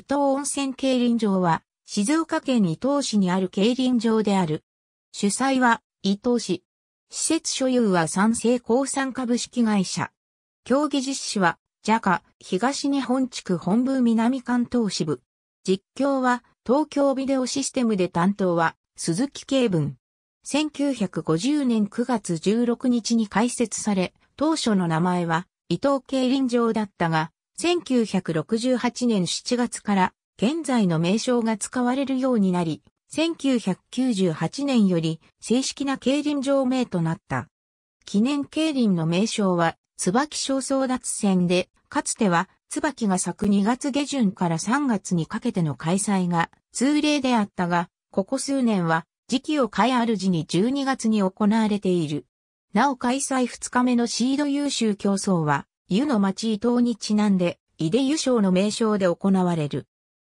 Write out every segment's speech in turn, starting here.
伊東温泉競輪場は、静岡県伊東市にある競輪場である。主催は、伊東市。施設所有は三成鉱産株式会社。競技実施は、JACA、東日本地区本部南関東支部。実況は、東京ビデオシステムで担当は、鈴木慶文。1950年9月16日に開設され、当初の名前は、伊東競輪場だったが、1968年7月から現在の名称が使われるようになり、1998年より正式な競輪場名となった。記念競輪の名称は、椿小争奪戦で、かつては、椿が咲く2月下旬から3月にかけての開催が通例であったが、ここ数年は時期を変えある時に12月に行われている。なお開催2日目のシード優秀競争は、湯の町伊東にちなんで、井出湯賞の名称で行われる。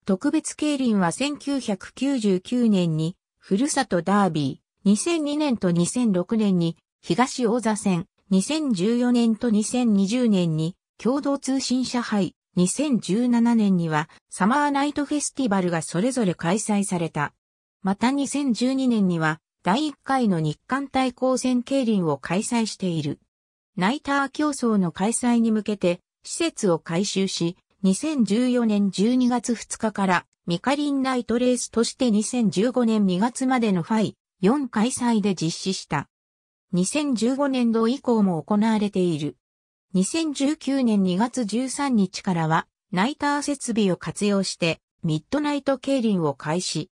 特別競輪は1999年に、ふるさとダービー、2002年と2006年に、東大座戦、2014年と2020年に、共同通信社杯、2017年には、サマーナイトフェスティバルがそれぞれ開催された。また2012年には、第1回の日韓対抗戦競輪を開催している。ナイター競争の開催に向けて、施設を改修し、2014年12月2日からミカリンナイトレースとして2015年2月までのファイ4開催で実施した。2015年度以降も行われている。2019年2月13日からは、ナイター設備を活用して、ミッドナイト競輪を開始。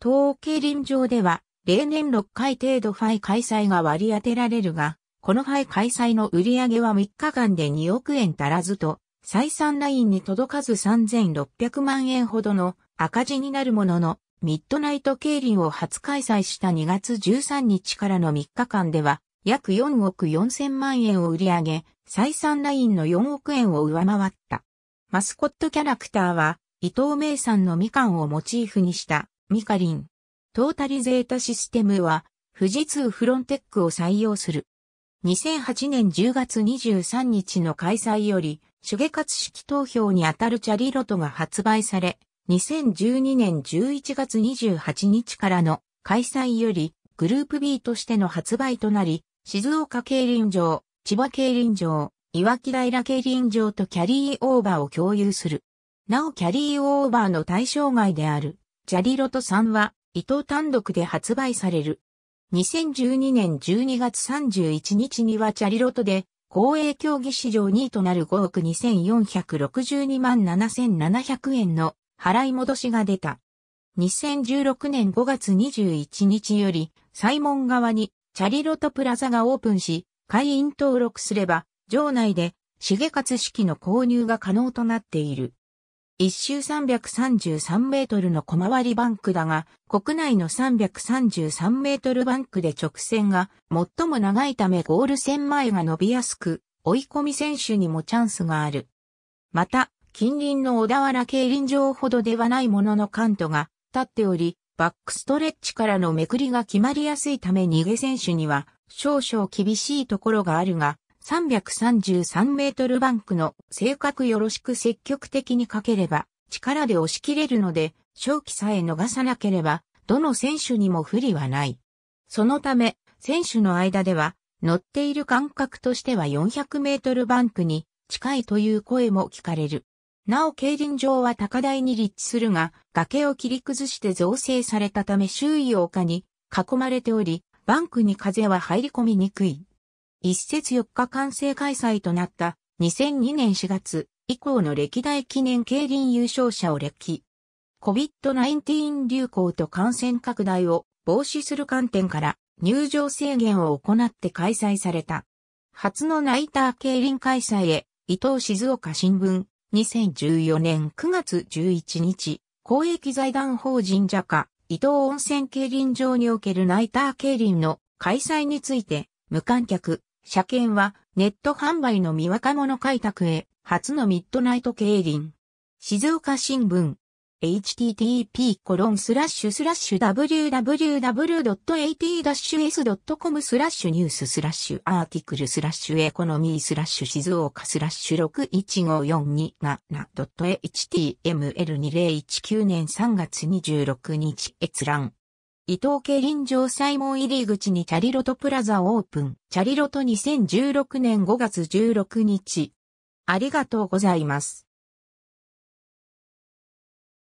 東欧競輪場では、例年6回程度ファイ開催が割り当てられるが、この杯開催の売り上げは3日間で2億円足らずと、採算ラインに届かず3600万円ほどの赤字になるものの、ミッドナイト競輪を初開催した2月13日からの3日間では、約4億4000万円を売り上げ、採算ラインの4億円を上回った。マスコットキャラクターは、伊藤明さんのみかんをモチーフにした、ミカリン。トータリゼータシステムは、富士通フロンテックを採用する。2008年10月23日の開催より、手芸活式投票にあたるチャリロトが発売され、2012年11月28日からの開催より、グループ B としての発売となり、静岡競輪場、千葉競輪場、岩木平競輪場とキャリーオーバーを共有する。なおキャリーオーバーの対象外である、チャリロトさんは、伊藤単独で発売される。2012年12月31日にはチャリロトで、公営競技史上2位となる5億2462万7700円の払い戻しが出た。2016年5月21日より、サイモン側にチャリロトプラザがオープンし、会員登録すれば、場内で、カツ式の購入が可能となっている。一周333メートルの小回りバンクだが、国内の333メートルバンクで直線が最も長いためゴール線前が伸びやすく、追い込み選手にもチャンスがある。また、近隣の小田原競輪場ほどではないもののカントが立っており、バックストレッチからのめくりが決まりやすいため逃げ選手には少々厳しいところがあるが、333メートルバンクの性格よろしく積極的にかければ力で押し切れるので正気さえ逃さなければどの選手にも不利はない。そのため選手の間では乗っている感覚としては400メートルバンクに近いという声も聞かれる。なお競輪場は高台に立地するが、崖を切り崩して造成されたため周囲を丘に囲まれており、バンクに風は入り込みにくい。一節4日完成開催となった2002年4月以降の歴代記念競輪優勝者を歴。記。COVID-19 流行と感染拡大を防止する観点から入場制限を行って開催された。初のナイター競輪開催へ、伊藤静岡新聞、2014年9月11日、公益財団法人ジャカ、伊藤温泉競輪場におけるナイター競輪の開催について、無観客、車検はネット販売の見若者開拓へ初のミッドナイト競輪。静岡新聞 http www.at-s.com スラッシュニューススラッシュアーティクルスラッシュエコノミースラッシュ静岡スラッシュ615427 .html2019 年3月26日閲覧伊藤家臨場サイモン入り口にチャリロトプラザオープン。チャリロト2016年5月16日。ありがとうございます。